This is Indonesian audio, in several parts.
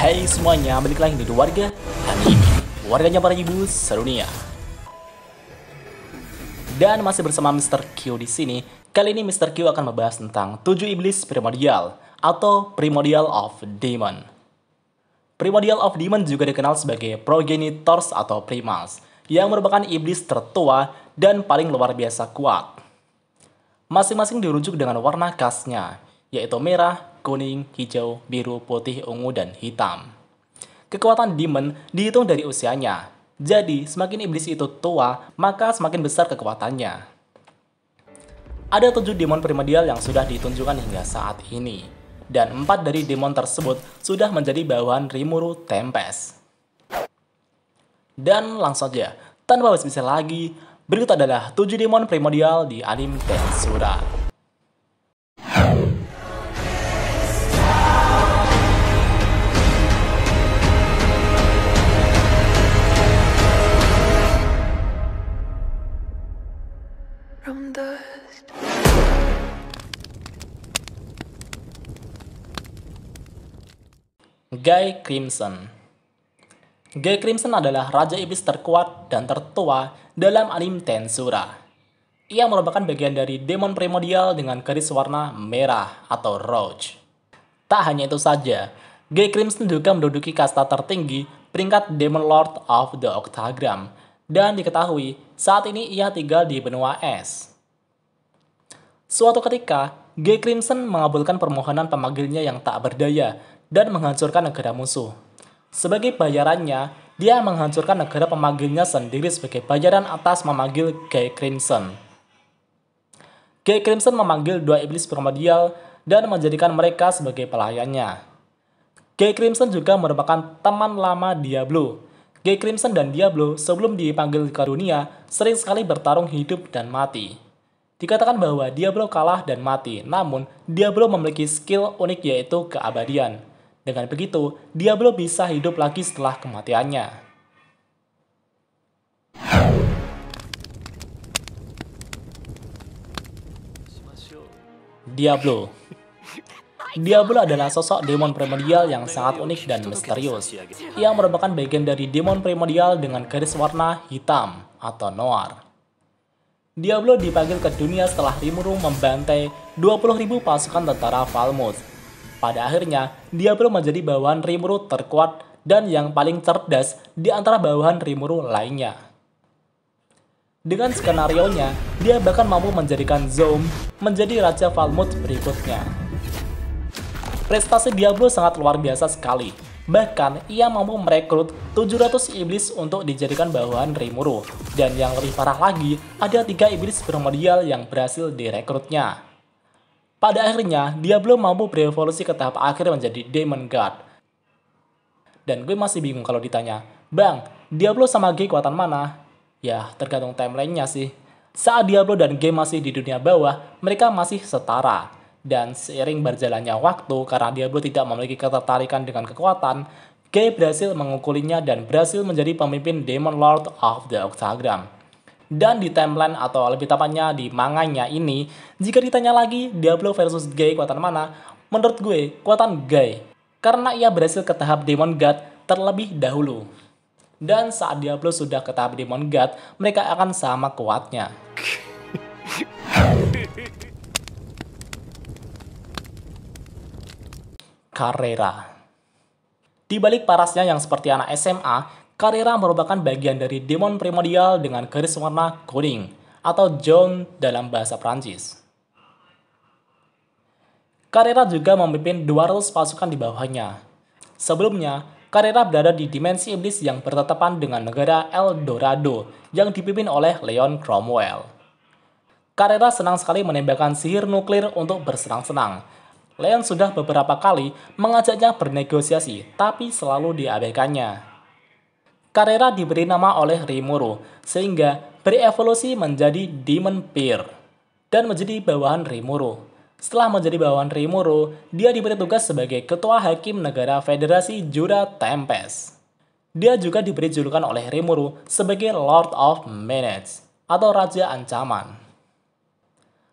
Hai hey semuanya, balik lagi di warga hari ini Warganya para ibu serunia Dan masih bersama Mr. Q di sini Kali ini Mr. Q akan membahas tentang 7 iblis primordial Atau primordial of demon Primordial of demon juga dikenal sebagai progenitors atau primals Yang merupakan iblis tertua dan paling luar biasa kuat Masing-masing dirujuk dengan warna khasnya yaitu merah, kuning, hijau, biru, putih, ungu, dan hitam. Kekuatan demon dihitung dari usianya. Jadi, semakin iblis itu tua, maka semakin besar kekuatannya. Ada tujuh demon primordial yang sudah ditunjukkan hingga saat ini. Dan empat dari demon tersebut sudah menjadi bawahan Rimuru Tempest. Dan langsung saja, tanpa basa-basi lagi, berikut adalah tujuh demon primordial di anime Tensura. Guy Crimson. Guy Crimson adalah raja iblis terkuat dan tertua dalam alim Tensura. Ia merupakan bagian dari demon primordial dengan keris warna merah atau roach. Tak hanya itu saja, Guy Crimson juga menduduki kasta tertinggi peringkat Demon Lord of the Octagram dan diketahui saat ini ia tinggal di benua es. Suatu ketika, Guy Crimson mengabulkan permohonan pemanggilnya yang tak berdaya dan menghancurkan negara musuh. Sebagai bayarannya, dia menghancurkan negara pemanggilnya sendiri sebagai bayaran atas memanggil Guy Crimson. Guy Crimson memanggil dua iblis primordial dan menjadikan mereka sebagai pelayannya. Guy Crimson juga merupakan teman lama Diablo. Guy Crimson dan Diablo sebelum dipanggil ke dunia sering sekali bertarung hidup dan mati. Dikatakan bahwa Diablo kalah dan mati, namun Diablo memiliki skill unik yaitu keabadian. Dengan begitu, Diablo bisa hidup lagi setelah kematiannya. Diablo Diablo adalah sosok demon primordial yang sangat unik dan misterius. Ia merupakan bagian dari demon primordial dengan garis warna hitam atau noir. Diablo dipanggil ke dunia setelah Rimuru membantai 20.000 pasukan tentara Falmouth pada akhirnya, Diablo menjadi bawahan Rimuru terkuat dan yang paling cerdas di antara bawahan Rimuru lainnya. Dengan skenario nya, dia bahkan mampu menjadikan Zoom menjadi Raja Valmut berikutnya. Prestasi Diablo sangat luar biasa sekali, Bahkan, ia mampu merekrut 700 iblis untuk dijadikan bawahan Rimuru. Dan yang lebih parah lagi, ada tiga iblis primordial yang berhasil direkrutnya. Pada akhirnya, Diablo mampu berevolusi ke tahap akhir menjadi Demon God. Dan gue masih bingung kalau ditanya, Bang, Diablo sama G kekuatan mana? Ya, tergantung timelinenya sih. Saat Diablo dan G masih di dunia bawah, mereka masih setara. Dan seiring berjalannya waktu, karena Diablo tidak memiliki ketertarikan dengan kekuatan, G berhasil mengukulinya dan berhasil menjadi pemimpin Demon Lord of the Octagram. Dan di timeline atau lebih tepatnya di manganya ini, jika ditanya lagi Diablo versus Gai kuatan mana, menurut gue kuatan Gai, Karena ia berhasil ke tahap Demon God terlebih dahulu. Dan saat Diablo sudah ke tahap Demon God, mereka akan sama kuatnya. Carrera. Di balik parasnya yang seperti anak SMA, Carrera merupakan bagian dari demon primordial dengan garis warna kuning atau John dalam bahasa Prancis. Carrera juga memimpin 200 pasukan di bawahnya. Sebelumnya, Carrera berada di dimensi iblis yang bertetapan dengan negara El Dorado yang dipimpin oleh Leon Cromwell. Carrera senang sekali menembakkan sihir nuklir untuk bersenang-senang. Leon sudah beberapa kali mengajaknya bernegosiasi, tapi selalu diabaikannya. Carrera diberi nama oleh Rimuru, sehingga berevolusi menjadi Demon Peer dan menjadi bawahan Rimuru. Setelah menjadi bawahan Rimuru, dia diberi tugas sebagai Ketua Hakim Negara Federasi Jura Tempest. Dia juga diberi julukan oleh Rimuru sebagai Lord of Menace atau Raja Ancaman.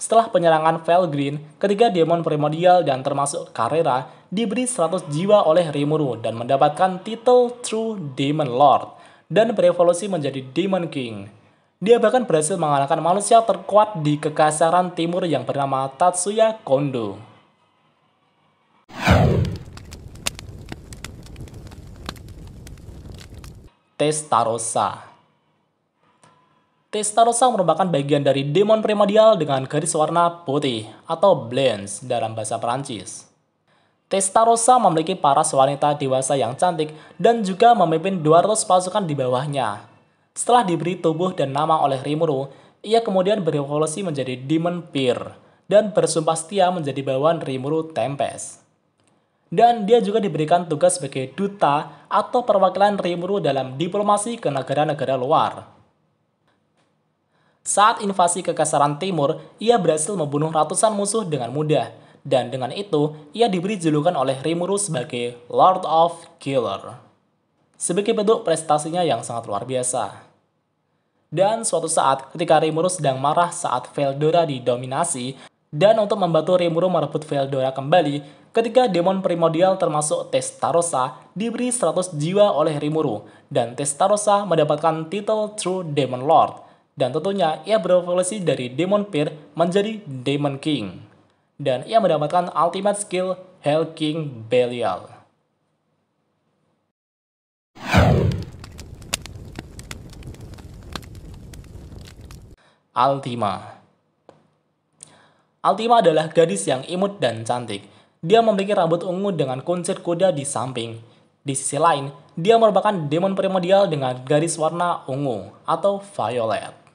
Setelah penyerangan Felgreen, ketiga demon primordial dan termasuk Carrera diberi 100 jiwa oleh Rimuru dan mendapatkan titel True Demon Lord dan berevolusi menjadi Demon King. Dia bahkan berhasil mengalahkan manusia terkuat di kekasaran timur yang bernama Tatsuya Kondo. Testarossa Testarossa merupakan bagian dari demon primordial dengan garis warna putih atau blends dalam bahasa Perancis. Testarossa memiliki paras wanita dewasa yang cantik dan juga memimpin 200 pasukan di bawahnya. Setelah diberi tubuh dan nama oleh Rimuru, ia kemudian berevolusi menjadi Demon Peer dan bersumpah setia menjadi bawahan Rimuru Tempest. Dan dia juga diberikan tugas sebagai duta atau perwakilan Rimuru dalam diplomasi ke negara-negara luar. Saat invasi ke Kasaran Timur, ia berhasil membunuh ratusan musuh dengan mudah, dan dengan itu ia diberi julukan oleh Rimuru sebagai Lord of Killer. Sebagai bentuk prestasinya yang sangat luar biasa. Dan suatu saat ketika Rimuru sedang marah saat Veldora didominasi, dan untuk membantu Rimuru merebut Veldora kembali, ketika demon primordial termasuk Testarossa diberi 100 jiwa oleh Rimuru, dan Testarossa mendapatkan titel True Demon Lord, dan tentunya ia berevolusi dari Demon Peer menjadi Demon King dan ia mendapatkan ultimate skill Hell King Belial. Ultima. Altima adalah gadis yang imut dan cantik. Dia memiliki rambut ungu dengan kuncir kuda di samping. Di sisi lain, dia merupakan demon primordial dengan garis warna ungu atau violet.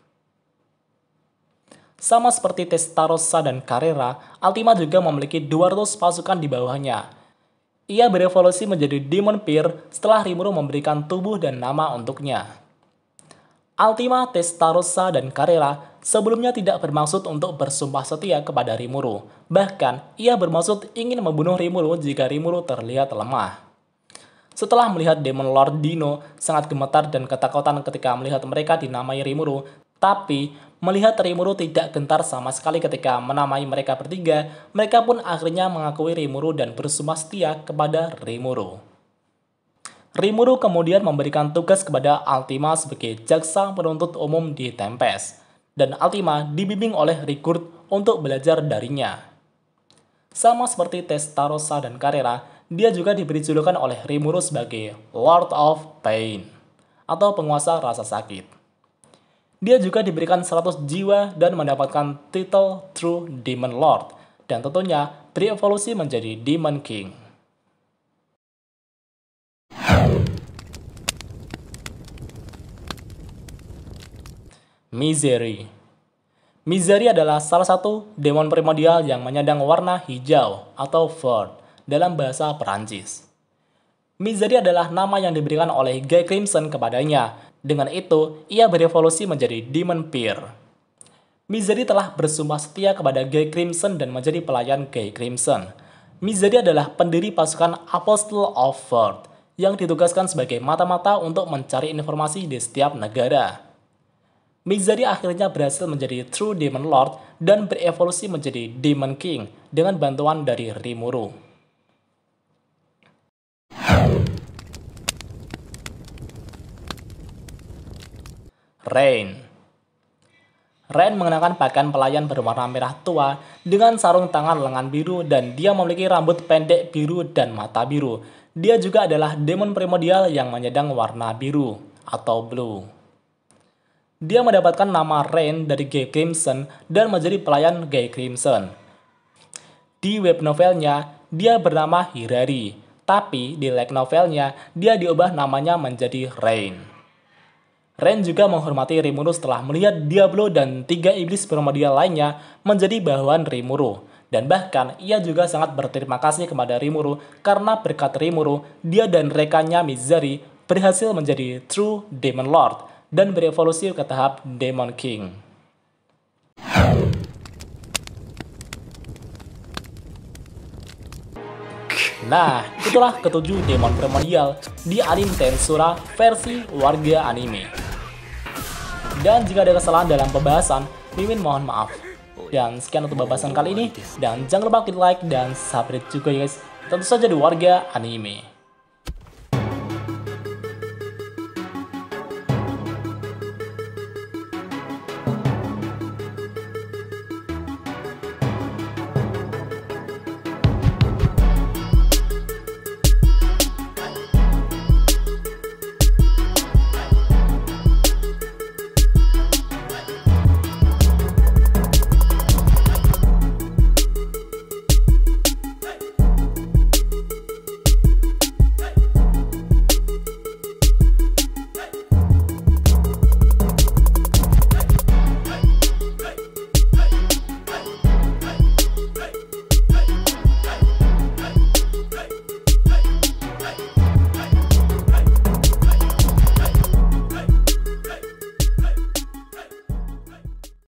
Sama seperti Testarossa dan Carrera, Altima juga memiliki 200 pasukan di bawahnya. Ia berevolusi menjadi Demon Peer setelah Rimuru memberikan tubuh dan nama untuknya. Altima, Testarossa, dan Carrera sebelumnya tidak bermaksud untuk bersumpah setia kepada Rimuru. Bahkan, ia bermaksud ingin membunuh Rimuru jika Rimuru terlihat lemah. Setelah melihat Demon Lord Dino sangat gemetar dan ketakutan ketika melihat mereka dinamai Rimuru, tapi melihat Rimuru tidak gentar sama sekali ketika menamai mereka bertiga, mereka pun akhirnya mengakui Rimuru dan bersumpah setia kepada Rimuru. Rimuru kemudian memberikan tugas kepada Altima sebagai jaksa penuntut umum di Tempest, dan Altima dibimbing oleh Rigurd untuk belajar darinya. Sama seperti Testarossa dan Carrera, dia juga diberi julukan oleh Rimuru sebagai Lord of Pain, atau penguasa rasa sakit. Dia juga diberikan 100 jiwa dan mendapatkan titel True Demon Lord, dan tentunya berevolusi menjadi Demon King. Misery Misery adalah salah satu demon primordial yang menyandang warna hijau atau vert dalam bahasa Perancis. Misery adalah nama yang diberikan oleh Guy Crimson kepadanya dengan itu, ia berevolusi menjadi Demon Peer. Misery telah bersumpah setia kepada Gay Crimson dan menjadi pelayan Gay Crimson. Misery adalah pendiri pasukan Apostle of Ford yang ditugaskan sebagai mata-mata untuk mencari informasi di setiap negara. Misery akhirnya berhasil menjadi True Demon Lord dan berevolusi menjadi Demon King dengan bantuan dari Rimuru. Rain. Rain mengenakan pakaian pelayan berwarna merah tua dengan sarung tangan lengan biru dan dia memiliki rambut pendek biru dan mata biru. Dia juga adalah demon primordial yang menyedang warna biru atau blue. Dia mendapatkan nama Rain dari Gay Crimson dan menjadi pelayan Gay Crimson. Di web novelnya, dia bernama Hirari, tapi di light novelnya, dia diubah namanya menjadi Rain. Ren juga menghormati Rimuru setelah melihat Diablo dan tiga iblis primordial lainnya menjadi bawahan Rimuru. Dan bahkan, ia juga sangat berterima kasih kepada Rimuru karena berkat Rimuru, dia dan rekannya Mizari berhasil menjadi True Demon Lord dan berevolusi ke tahap Demon King. Nah, itulah ketujuh demon primordial di anime Tensura versi warga anime. Dan jika ada kesalahan dalam pembahasan, mimin mohon maaf. Dan sekian untuk pembahasan kali ini, dan jangan lupa klik like dan subscribe juga ya guys. Tentu saja di warga anime.